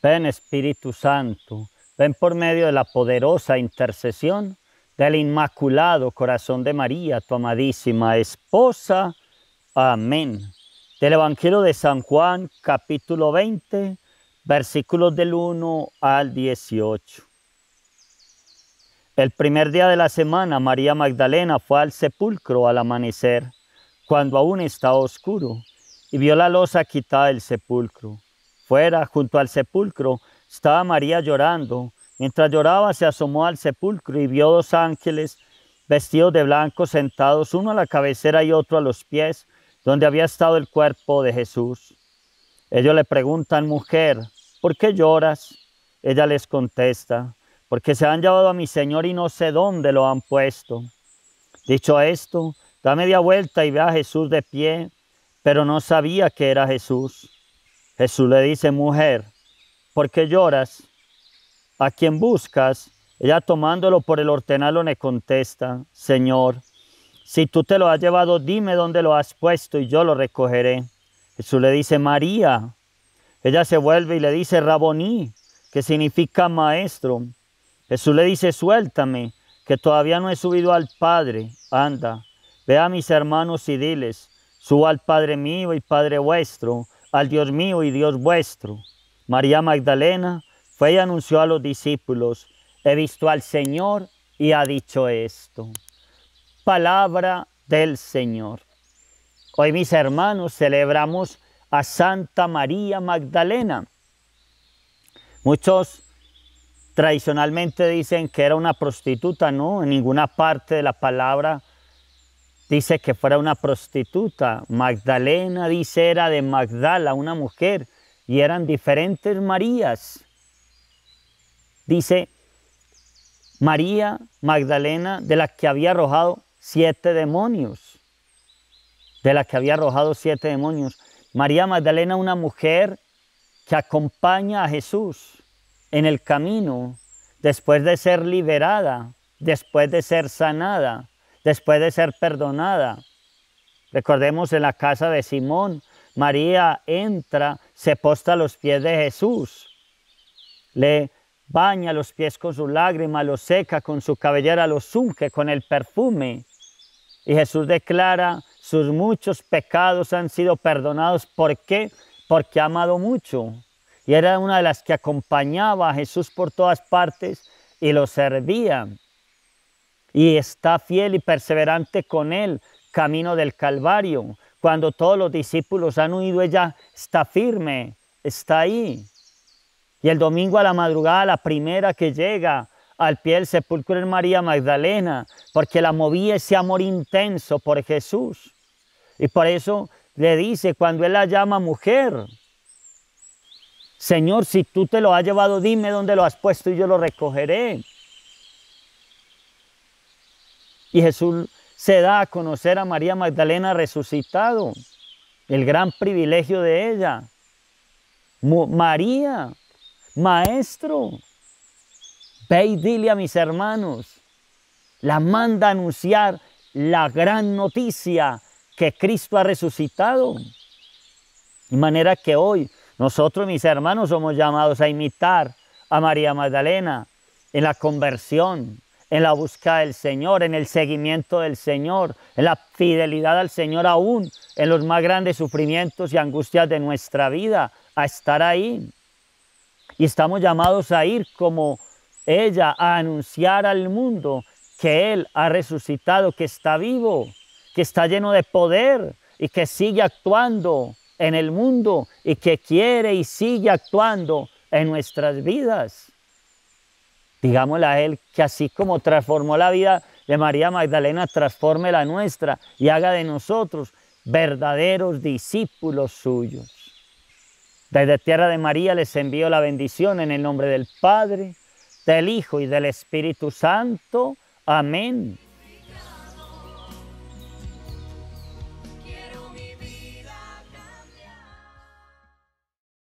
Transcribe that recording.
Ven Espíritu Santo, ven por medio de la poderosa intercesión del Inmaculado Corazón de María, tu amadísima esposa. Amén. Del Evangelio de San Juan, capítulo 20, versículos del 1 al 18. El primer día de la semana, María Magdalena fue al sepulcro al amanecer, cuando aún estaba oscuro, y vio la losa quitada del sepulcro Fuera, junto al sepulcro, estaba María llorando. Mientras lloraba, se asomó al sepulcro y vio dos ángeles vestidos de blanco sentados, uno a la cabecera y otro a los pies, donde había estado el cuerpo de Jesús. Ellos le preguntan, mujer, ¿por qué lloras? Ella les contesta, porque se han llevado a mi Señor y no sé dónde lo han puesto. Dicho esto, da media vuelta y ve a Jesús de pie, pero no sabía que era Jesús. Jesús le dice, mujer, ¿por qué lloras? ¿A quién buscas? Ella tomándolo por el hortenalo le contesta, Señor, si tú te lo has llevado, dime dónde lo has puesto y yo lo recogeré. Jesús le dice, María. Ella se vuelve y le dice, Raboní, que significa maestro. Jesús le dice, suéltame, que todavía no he subido al Padre. Anda, ve a mis hermanos y diles, suba al Padre mío y Padre vuestro, al Dios mío y Dios vuestro. María Magdalena fue y anunció a los discípulos, he visto al Señor y ha dicho esto. Palabra del Señor. Hoy mis hermanos celebramos a Santa María Magdalena. Muchos tradicionalmente dicen que era una prostituta, no, en ninguna parte de la palabra dice que fuera una prostituta. Magdalena dice era de Magdala, una mujer, y eran diferentes Marías. Dice María Magdalena, de la que había arrojado siete demonios, de la que había arrojado siete demonios. María Magdalena, una mujer que acompaña a Jesús en el camino, después de ser liberada, después de ser sanada, después de ser perdonada. Recordemos en la casa de Simón, María entra, se posta a los pies de Jesús, le baña los pies con su lágrima, lo seca con su cabellera, lo unge con el perfume. Y Jesús declara, sus muchos pecados han sido perdonados. ¿Por qué? Porque ha amado mucho. Y era una de las que acompañaba a Jesús por todas partes y lo servía y está fiel y perseverante con él, camino del Calvario. Cuando todos los discípulos han huido, ella está firme, está ahí. Y el domingo a la madrugada, la primera que llega al pie del sepulcro es María Magdalena, porque la movía ese amor intenso por Jesús. Y por eso le dice, cuando él la llama mujer, Señor, si tú te lo has llevado, dime dónde lo has puesto y yo lo recogeré. Y Jesús se da a conocer a María Magdalena resucitado, el gran privilegio de ella. María, maestro, ve y dile a mis hermanos, la manda a anunciar la gran noticia que Cristo ha resucitado. De manera que hoy nosotros, mis hermanos, somos llamados a imitar a María Magdalena en la conversión, en la búsqueda del Señor, en el seguimiento del Señor, en la fidelidad al Señor aún, en los más grandes sufrimientos y angustias de nuestra vida, a estar ahí. Y estamos llamados a ir como ella, a anunciar al mundo que Él ha resucitado, que está vivo, que está lleno de poder y que sigue actuando en el mundo y que quiere y sigue actuando en nuestras vidas. Digámosle a Él que así como transformó la vida de María Magdalena, transforme la nuestra y haga de nosotros verdaderos discípulos suyos. Desde Tierra de María les envío la bendición en el nombre del Padre, del Hijo y del Espíritu Santo. Amén.